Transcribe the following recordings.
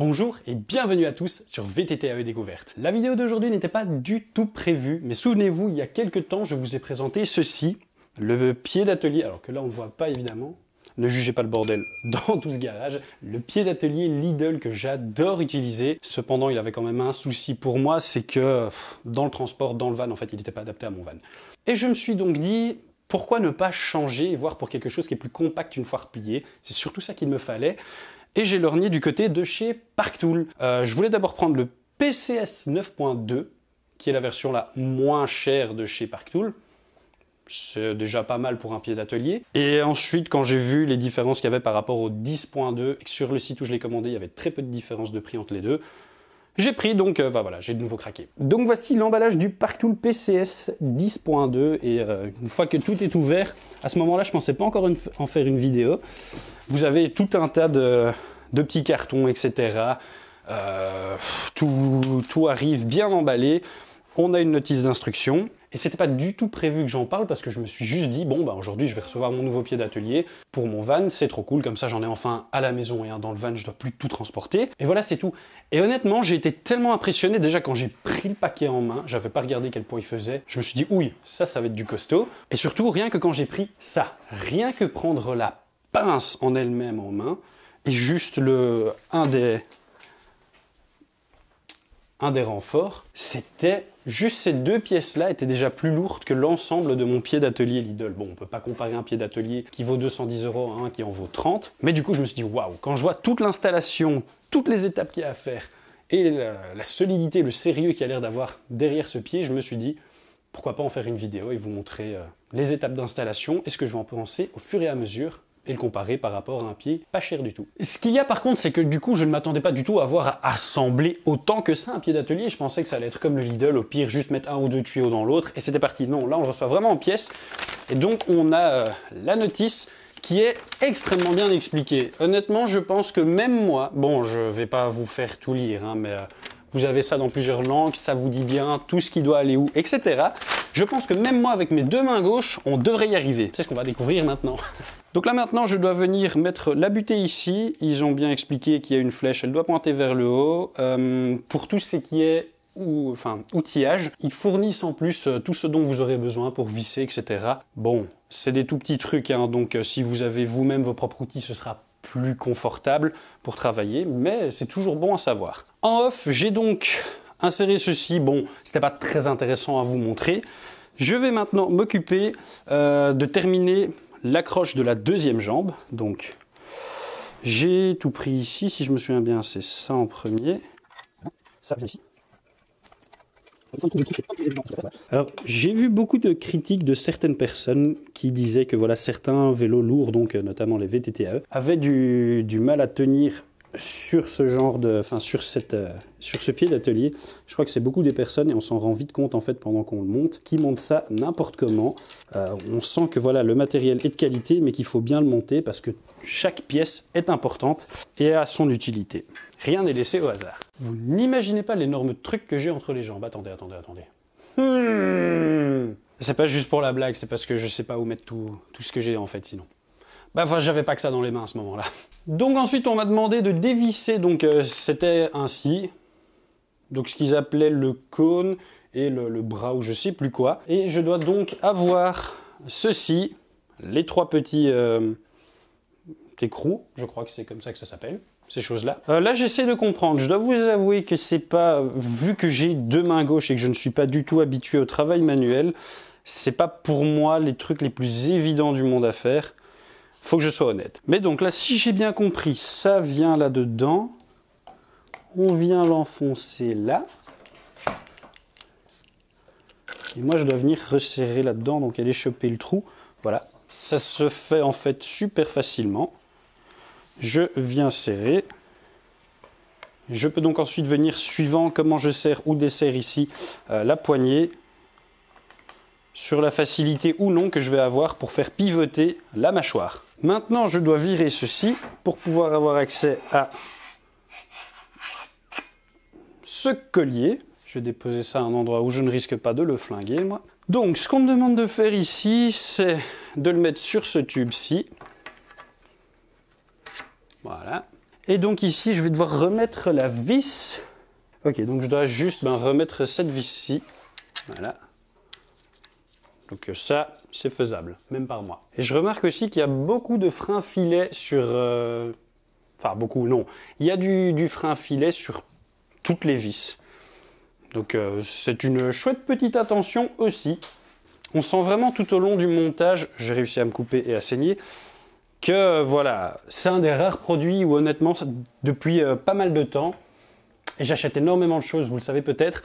Bonjour et bienvenue à tous sur VTTAE Découverte. La vidéo d'aujourd'hui n'était pas du tout prévue, mais souvenez-vous, il y a quelques temps, je vous ai présenté ceci, le pied d'atelier, alors que là on ne voit pas évidemment, ne jugez pas le bordel dans tout ce garage. Le pied d'atelier Lidl que j'adore utiliser. Cependant, il avait quand même un souci pour moi, c'est que dans le transport, dans le van, en fait, il n'était pas adapté à mon van. Et je me suis donc dit, pourquoi ne pas changer et voir pour quelque chose qui est plus compact une fois replié C'est surtout ça qu'il me fallait et j'ai lorgné du côté de chez Parktool. Euh, je voulais d'abord prendre le PCS 9.2, qui est la version la moins chère de chez Parktool. C'est déjà pas mal pour un pied d'atelier. Et ensuite, quand j'ai vu les différences qu'il y avait par rapport au 10.2, sur le site où je l'ai commandé, il y avait très peu de différence de prix entre les deux, j'ai pris, donc euh, bah, voilà, j'ai de nouveau craqué. Donc voici l'emballage du Tool PCS 10.2, et euh, une fois que tout est ouvert, à ce moment-là, je pensais pas encore en faire une vidéo. Vous avez tout un tas de, petits cartons, etc. Euh, tout arrive bien emballé. On a une notice d'instruction et c'était pas du tout prévu que j'en parle parce que je me suis juste dit, bon, bah aujourd'hui je vais recevoir mon nouveau pied d'atelier pour mon van, c'est trop cool, comme ça j'en ai enfin à la maison et un dans le van, je dois plus tout transporter. Et voilà, c'est tout. Et honnêtement, j'ai été tellement impressionné déjà quand j'ai pris le paquet en main, j'avais pas regardé quel point il faisait, je me suis dit, oui, ça, ça va être du costaud. Et surtout, rien que quand j'ai pris ça, rien que prendre la pince en elle-même en main, et juste le, un des, un des renforts, c'était juste ces deux pièces-là étaient déjà plus lourdes que l'ensemble de mon pied d'atelier Lidl. Bon, on ne peut pas comparer un pied d'atelier qui vaut 210 euros à un qui en vaut 30, mais du coup, je me suis dit waouh, quand je vois toute l'installation, toutes les étapes qu'il y a à faire et la, solidité, le sérieux qu'il y a l'air d'avoir derrière ce pied, je me suis dit pourquoi pas en faire une vidéo et vous montrer euh, les étapes d'installation et ce que je vais en penser au fur et à mesure et le comparer par rapport à un pied pas cher du tout. Ce qu'il y a par contre, c'est que du coup, je ne m'attendais pas du tout à avoir à assembler autant que ça un pied d'atelier. Je pensais que ça allait être comme le Lidl, au pire, juste mettre un ou deux tuyaux dans l'autre et c'était parti. Non, là, on reçoit vraiment en pièces. Et donc, on a euh, la notice qui est extrêmement bien expliquée. Honnêtement, je pense que même moi, bon, je vais pas vous faire tout lire, hein, mais... Euh, vous avez ça dans plusieurs langues, ça vous dit bien tout ce qui doit aller où, etc. Je pense que même moi, avec mes deux mains gauches, on devrait y arriver. C'est ce qu'on va découvrir maintenant. Donc là maintenant, je dois venir mettre la butée ici. Ils ont bien expliqué qu'il y a une flèche, elle doit pointer vers le haut. Euh, pour tout ce qui est enfin, outillage, ils fournissent en plus euh, tout ce dont vous aurez besoin pour visser, etc. Bon, c'est des tout petits trucs, hein. donc euh, si vous avez vous-même vos propres outils, ce sera plus confortable pour travailler, mais c'est toujours bon à savoir. En off, j'ai donc inséré ceci. Bon, c'était pas très intéressant à vous montrer. Je vais maintenant m'occuper de terminer l'accroche de la deuxième jambe. Donc j'ai tout pris ici, si je me souviens bien, c'est ça en premier. Ça ici. Alors, j'ai vu beaucoup de critiques de certaines personnes qui disaient que voilà, certains vélos lourds, donc euh, notamment les VTTAE, avaient du mal à tenir sur ce genre de, enfin sur cette, euh, sur ce pied d'atelier, je crois que c'est beaucoup des personnes et on s'en rend vite compte en fait pendant qu'on le monte, qui monte ça n'importe comment. Euh, on sent que voilà le matériel est de qualité, mais qu'il faut bien le monter parce que chaque pièce est importante et a son utilité. Rien n'est laissé au hasard. Vous n'imaginez pas l'énorme truc que j'ai entre les jambes. Attendez, attendez, attendez. Hmm. C'est pas juste pour la blague, c'est parce que je sais pas où mettre tout, tout ce que j'ai en fait sinon. Bah, enfin, j'avais pas que ça dans les mains à ce moment-là. Donc ensuite, on m'a demandé de dévisser, donc euh, c'était ainsi, donc ce qu'ils appelaient le cône et le, bras ou je sais plus quoi. Et je dois donc avoir ceci, les trois petits euh, écrous, je crois que c'est comme ça que ça s'appelle ces choses-là. Euh, là, j'essaie de comprendre. Je dois vous avouer que c'est pas, vu que j'ai deux mains gauches et que je ne suis pas du tout habitué au travail manuel, c'est pas pour moi les trucs les plus évidents du monde à faire. Faut que je sois honnête. Mais donc là, si j'ai bien compris, ça vient là-dedans. On vient l'enfoncer là. Et moi, je dois venir resserrer là-dedans, donc aller choper le trou. Voilà. Ça se fait en fait super facilement. Je viens serrer. Je peux donc ensuite venir, suivant comment je serre ou desserre ici, euh, la poignée sur la facilité ou non que je vais avoir pour faire pivoter la mâchoire. Maintenant, je dois virer ceci pour pouvoir avoir accès à ce collier. Je vais déposer ça à un endroit où je ne risque pas de le flinguer, moi. Donc, ce qu'on me demande de faire ici, c'est de le mettre sur ce tube-ci. Voilà. Et donc ici, je vais devoir remettre la vis. Ok, donc je dois juste ben, remettre cette vis-ci. Voilà. Donc ça, c'est faisable, même par moi. Et je remarque aussi qu'il y a beaucoup de freins filets sur... Euh, enfin, beaucoup, non. Il y a du, frein filet sur toutes les vis. Donc euh, c'est une chouette petite attention aussi. On sent vraiment tout au long du montage, j'ai réussi à me couper et à saigner, que voilà, c'est un des rares produits où honnêtement, depuis euh, pas mal de temps, j'achète énormément de choses, vous le savez peut-être,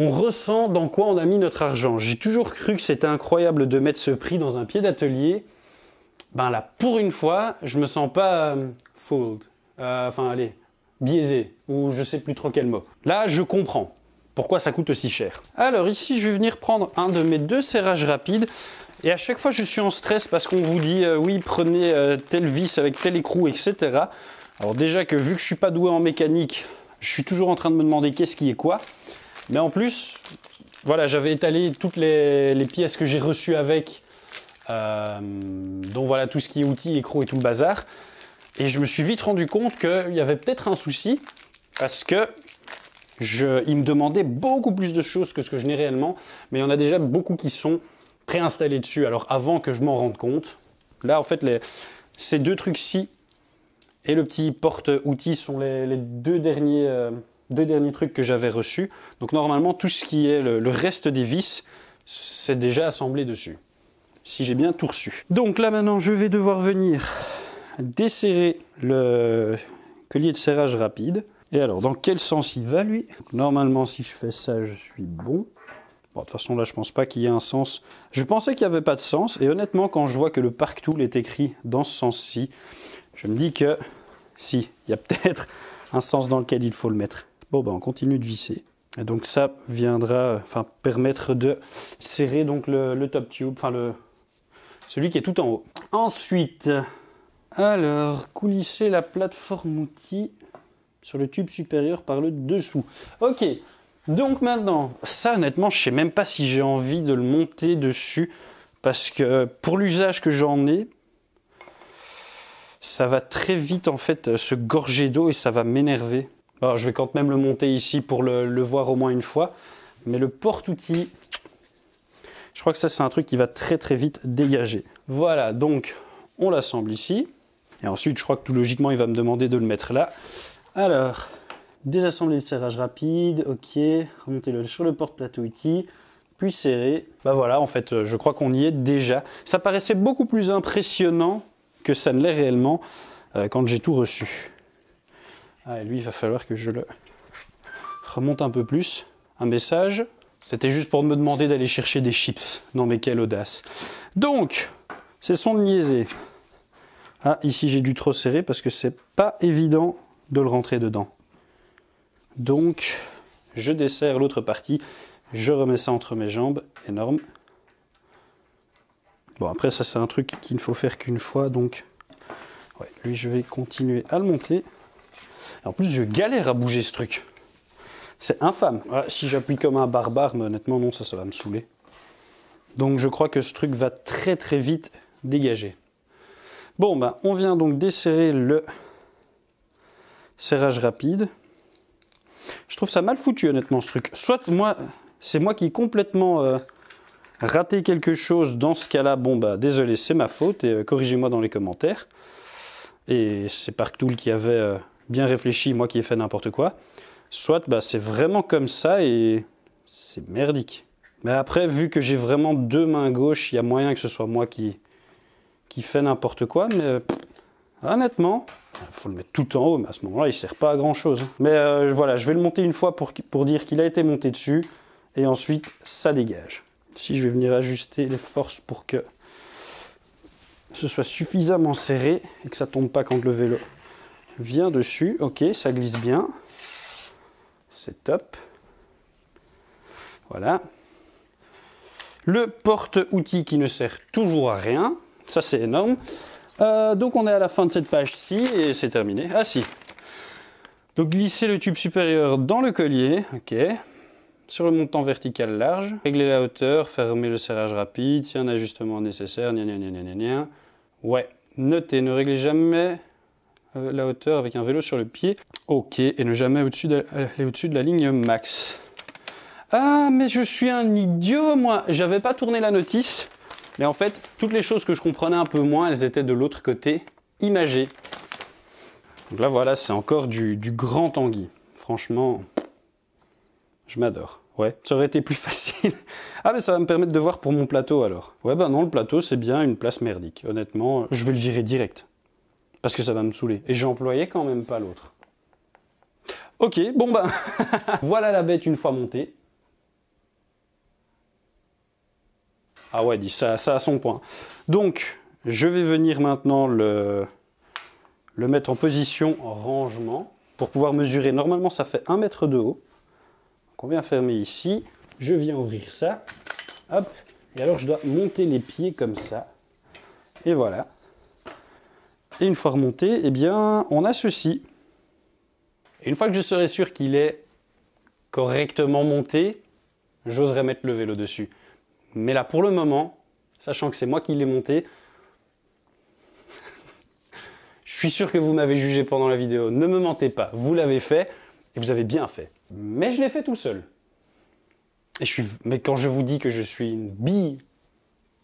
on ressent dans quoi on a mis notre argent. J'ai toujours cru que c'était incroyable de mettre ce prix dans un pied d'atelier. Ben là, pour une fois, je me sens pas euh, fooled. Euh, enfin, allez, biaisé, ou je sais plus trop quel mot. Là, je comprends pourquoi ça coûte aussi cher. Alors ici, je vais venir prendre un de mes deux serrages rapides. Et à chaque fois, je suis en stress parce qu'on vous dit, euh, oui, prenez tel telle vis avec tel écrou, etc. Alors déjà que vu que je suis pas doué en mécanique, je suis toujours en train de me demander qu'est-ce qui est quoi. Mais en plus, voilà, j'avais étalé toutes les, pièces que j'ai reçues avec, euh, dont voilà tout ce qui est outils, écrous et tout le bazar. Et je me suis vite rendu compte qu'il y avait peut-être un souci, parce que je, il me demandait beaucoup plus de choses que ce que je n'ai réellement, mais il y en a déjà beaucoup qui sont préinstallés dessus. Alors avant que je m'en rende compte, là en fait, ces deux trucs-ci et le petit porte-outils sont les, deux derniers... Euh, deux derniers trucs que j'avais reçus. Donc normalement, tout ce qui est le, reste des vis, c'est déjà assemblé dessus. Si j'ai bien tout reçu. Donc là maintenant, je vais devoir venir desserrer le collier de serrage rapide. Et alors, dans quel sens il va lui Normalement, si je fais ça, je suis bon. Bon, de toute façon, là, je pense pas qu'il y ait un sens. Je pensais qu'il n'y avait pas de sens, et honnêtement, quand je vois que le parc tool est écrit dans ce sens-ci, je me dis que si, il y a peut-être un sens dans lequel il faut le mettre bon ben on continue de visser. Et donc ça viendra, enfin permettre de serrer donc le, top tube, enfin le celui qui est tout en haut. Ensuite, alors coulisser la plateforme outil sur le tube supérieur par le dessous. Ok, donc maintenant, ça honnêtement, je sais même pas si j'ai envie de le monter dessus parce que pour l'usage que j'en ai, ça va très vite en fait euh, se gorger d'eau et ça va m'énerver. Alors, je vais quand même le monter ici pour le, voir au moins une fois. Mais le porte outil je crois que ça, c'est un truc qui va très très vite dégager. Voilà, donc on l'assemble ici. Et ensuite, je crois que tout logiquement, il va me demander de le mettre là. Alors, désassembler le serrage rapide, ok, remontez-le sur le porte-plateau outil, puis serrer. Bah voilà, en fait, euh, je crois qu'on y est déjà. Ça paraissait beaucoup plus impressionnant que ça ne l'est réellement euh, quand j'ai tout reçu. Ah, et lui, il va falloir que je le remonte un peu plus. Un message. C'était juste pour me demander d'aller chercher des chips. Non, mais quelle audace. Donc, c'est son niaisé Ah, ici, j'ai dû trop serrer parce que c'est pas évident de le rentrer dedans. Donc, je desserre l'autre partie. Je remets ça entre mes jambes. Énorme. Bon, après, ça, c'est un truc qu'il ne faut faire qu'une fois. Donc, lui, je vais continuer à le monter en plus, je galère à bouger ce truc. C'est infâme. Ah, si j'appuie comme un barbare, honnêtement, non, ça, ça va me saouler. Donc je crois que ce truc va très très vite dégager. Bon, ben, on vient donc desserrer le serrage rapide. Je trouve ça mal foutu, honnêtement, ce truc. Soit moi, c'est moi qui ai complètement euh, raté quelque chose dans ce cas-là. Bon, bah, désolé, c'est ma faute et euh, corrigez-moi dans les commentaires. Et c'est Parktool qui avait euh, bien réfléchi, moi qui ai fait n'importe quoi. Soit bah, c'est vraiment comme ça et c'est merdique. Mais après, vu que j'ai vraiment deux mains gauches, il y a moyen que ce soit moi qui, qui fait n'importe quoi. Mais honnêtement, il faut le mettre tout en haut, mais à ce moment-là, il ne sert pas à grand-chose. Hein. Mais euh, voilà, je vais le monter une fois pour, pour dire qu'il a été monté dessus. Et ensuite, ça dégage. Si je vais venir ajuster les forces pour que ce soit suffisamment serré et que ça tombe pas quand le vélo viens dessus. Ok, ça glisse bien. C'est top. Voilà. Le porte-outil qui ne sert toujours à rien. Ça, c'est énorme. Euh, donc, on est à la fin de cette page-ci et c'est terminé. Ah si. Donc, glisser le tube supérieur dans le collier. Ok. Sur le montant vertical large. Régler la hauteur, fermer le serrage rapide, si un ajustement nécessaire, gna gna Ouais. Notez, ne réglez jamais euh, la hauteur avec un vélo sur le pied. Ok, et ne jamais aller au-dessus de la ligne max. Ah, mais je suis un idiot, moi J'avais pas tourné la notice, mais en fait, toutes les choses que je comprenais un peu moins, elles étaient de l'autre côté, imagées. Donc là, voilà, c'est encore du, du grand tanguy. Franchement, je m'adore. Ouais, ça aurait été plus facile. ah, mais ça va me permettre de voir pour mon plateau alors. Ouais, bah non, le plateau, c'est bien une place merdique. Honnêtement, je vais le virer direct parce que ça va me saouler. Et j'employais quand même pas l'autre. Ok, bon ben, voilà la bête une fois montée. Ah ouais, ça, ça a son point. Donc, je vais venir maintenant le, le mettre en position rangement pour pouvoir mesurer. Normalement, ça fait un mètre de haut. Donc, on vient fermer ici. Je viens ouvrir ça. Hop. Et alors, je dois monter les pieds comme ça. Et voilà. Et une fois remonté, eh bien, on a ceci. Et une fois que je serai sûr qu'il est correctement monté, j'oserais mettre le vélo dessus. Mais là, pour le moment, sachant que c'est moi qui l'ai monté, je suis sûr que vous m'avez jugé pendant la vidéo. Ne me mentez pas, vous l'avez fait et vous avez bien fait. Mais je l'ai fait tout seul. Et je suis... Mais quand je vous dis que je suis une bille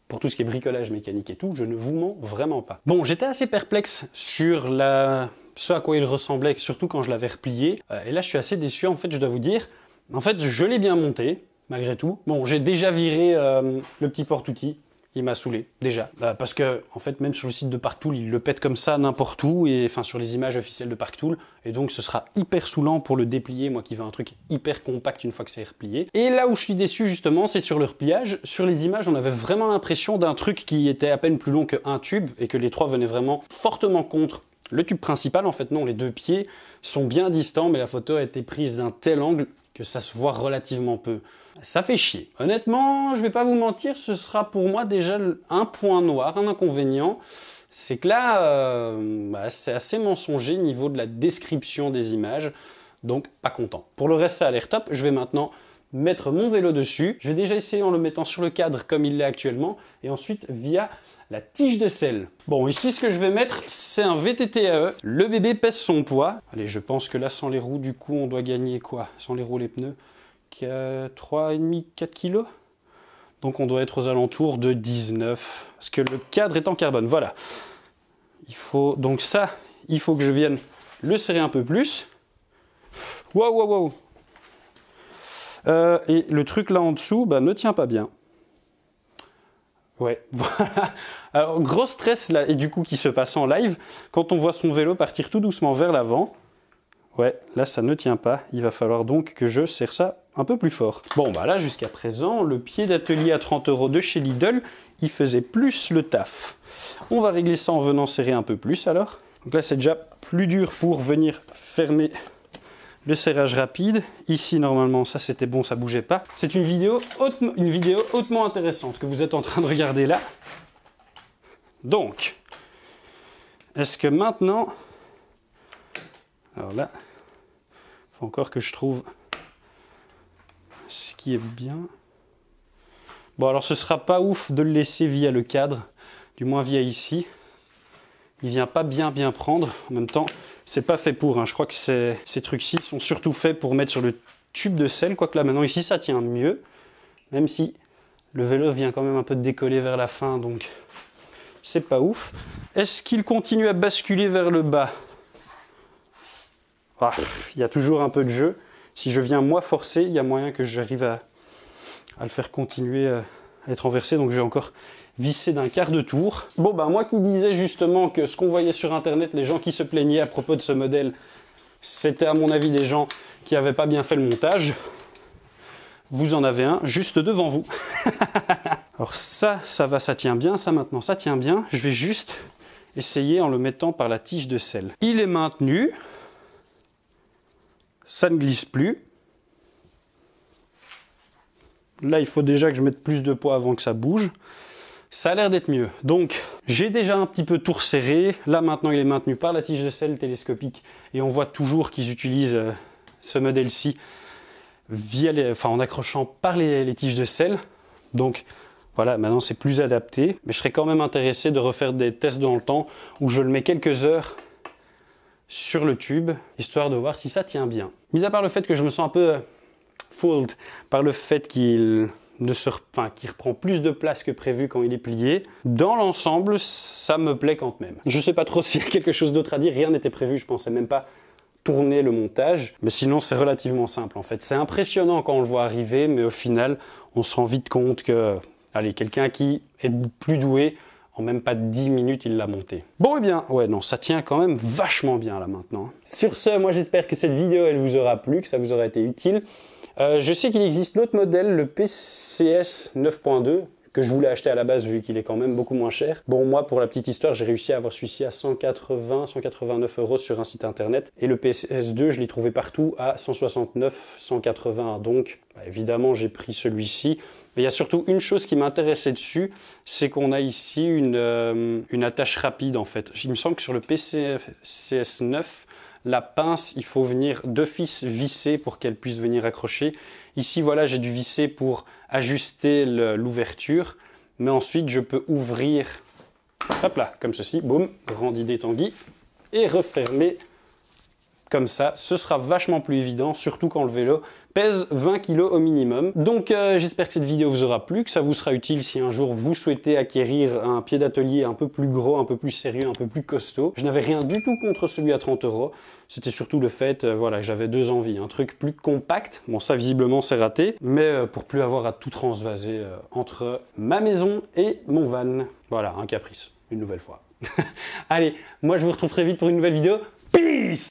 pour tout ce qui est bricolage mécanique et tout, je ne vous mens vraiment pas. Bon, j'étais assez perplexe sur la... ce à quoi il ressemblait, surtout quand je l'avais replié. Euh, et là, je suis assez déçu, en fait, je dois vous dire. En fait, je l'ai bien monté, malgré tout. Bon, j'ai déjà viré euh, le petit porte-outils, il m'a saoulé déjà bah, parce que en fait même sur le site de Parktool il le pète comme ça n'importe où et enfin sur les images officielles de Parktool et donc ce sera hyper saoulant pour le déplier moi qui veux un truc hyper compact une fois que c'est replié et là où je suis déçu justement c'est sur le repliage sur les images on avait vraiment l'impression d'un truc qui était à peine plus long qu'un tube et que les trois venaient vraiment fortement contre le tube principal en fait non les deux pieds sont bien distants mais la photo a été prise d'un tel angle que ça se voit relativement peu. Ça fait chier. Honnêtement, je vais pas vous mentir, ce sera pour moi déjà un point noir, un inconvénient. C'est que là, euh, bah, c'est assez mensonger niveau de la description des images, donc pas content. Pour le reste, ça a l'air top. Je vais maintenant mettre mon vélo dessus. Je vais déjà essayer en le mettant sur le cadre comme il l'est actuellement, et ensuite via la tige de sel. Bon, ici, ce que je vais mettre, c'est un VTTAE. Le bébé pèse son poids. Allez, je pense que là, sans les roues, du coup, on doit gagner quoi Sans les roues, les pneus, 3,5, 4 kilos donc on doit être aux alentours de 19, parce que le cadre est en carbone. Voilà. Il faut donc ça, il faut que je vienne le serrer un peu plus. Waouh, waouh, waouh. Euh, et le truc là en dessous, bah, ne tient pas bien. Ouais, voilà. Alors, gros stress là, et du coup qui se passe en live, quand on voit son vélo partir tout doucement vers l'avant, ouais, là ça ne tient pas, il va falloir donc que je serre ça un peu plus fort. Bon, bah là jusqu'à présent, le pied d'atelier à 30 euros de chez Lidl, il faisait plus le taf. On va régler ça en venant serrer un peu plus alors. Donc là c'est déjà plus dur pour venir fermer le serrage rapide. Ici, normalement, ça c'était bon, ça bougeait pas. C'est une vidéo, une vidéo hautement intéressante que vous êtes en train de regarder là. Donc, est-ce que maintenant... Alors là, il faut encore que je trouve ce qui est bien. Bon, alors ce sera pas ouf de le laisser via le cadre, du moins via ici. Il vient pas bien bien prendre. En même temps, c'est pas fait pour. Hein. Je crois que ces, trucs-ci sont surtout faits pour mettre sur le tube de sel, quoique là maintenant ici ça tient mieux, même si le vélo vient quand même un peu de décoller vers la fin, donc c'est pas ouf. Est-ce qu'il continue à basculer vers le bas ah, Il y a toujours un peu de jeu. Si je viens moi forcer, il y a moyen que j'arrive à, le faire continuer. Euh, être renversé donc j'ai encore vissé d'un quart de tour. Bon, ben moi qui disais justement que ce qu'on voyait sur Internet, les gens qui se plaignaient à propos de ce modèle, c'était à mon avis des gens qui n'avaient pas bien fait le montage. Vous en avez un juste devant vous. Alors ça, ça va, ça tient bien, ça maintenant, ça tient bien. Je vais juste essayer en le mettant par la tige de sel. Il est maintenu, ça ne glisse plus. Là, il faut déjà que je mette plus de poids avant que ça bouge. Ça a l'air d'être mieux. Donc, j'ai déjà un petit peu tout resserré. Là, maintenant, il est maintenu par la tige de sel télescopique. Et on voit toujours qu'ils utilisent euh, ce modèle-ci via enfin, en accrochant par les, les tiges de sel. Donc, voilà, maintenant c'est plus adapté. Mais je serais quand même intéressé de refaire des tests dans le temps où je le mets quelques heures sur le tube, histoire de voir si ça tient bien. Mis à part le fait que je me sens un peu euh, fold par le fait qu'il ne se, reprend plus de place que prévu quand il est plié. Dans l'ensemble, ça me plaît quand même. Je sais pas trop s'il y a quelque chose d'autre à dire, rien n'était prévu, je pensais même pas tourner le montage, mais sinon c'est relativement simple en fait. C'est impressionnant quand on le voit arriver, mais au final, on se rend vite compte que, allez, quelqu'un qui est plus doué, en même pas 10 minutes, il l'a monté. Bon, et eh bien, ouais, non, ça tient quand même vachement bien là maintenant. Sur ce, moi j'espère que cette vidéo, elle vous aura plu, que ça vous aura été utile. Euh, je sais qu'il existe l'autre modèle, le PCS 9.2 que je voulais acheter à la base vu qu'il est quand même beaucoup moins cher. Bon, moi, pour la petite histoire, j'ai réussi à avoir celui-ci à 180, 189 euros sur un site internet. Et le PCS2, je l'ai trouvé partout à 169, 180. Donc, bah, évidemment, j'ai pris celui-ci. Mais il y a surtout une chose qui m'intéressait dessus, c'est qu'on a ici une, euh, une attache rapide, en fait. Il me semble que sur le PCS9, la pince, il faut venir fils visser pour qu'elle puisse venir accrocher. Ici, voilà, j'ai dû visser pour ajuster l'ouverture. Mais ensuite, je peux ouvrir, hop là, comme ceci, boum, grande idée Tanguy, et refermer comme ça, ce sera vachement plus évident, surtout quand le vélo pèse 20 kg au minimum. Donc euh, j'espère que cette vidéo vous aura plu, que ça vous sera utile si un jour vous souhaitez acquérir un pied d'atelier un peu plus gros, un peu plus sérieux, un peu plus costaud. Je n'avais rien du tout contre celui à 30 euros, c'était surtout le fait euh, voilà, que j'avais deux envies, un truc plus compact, bon ça visiblement c'est raté, mais pour euh, pour plus avoir à tout transvaser entre ma maison et mon van. Voilà, un caprice, une nouvelle fois. Allez, moi je vous retrouverai vite pour une nouvelle vidéo. Peace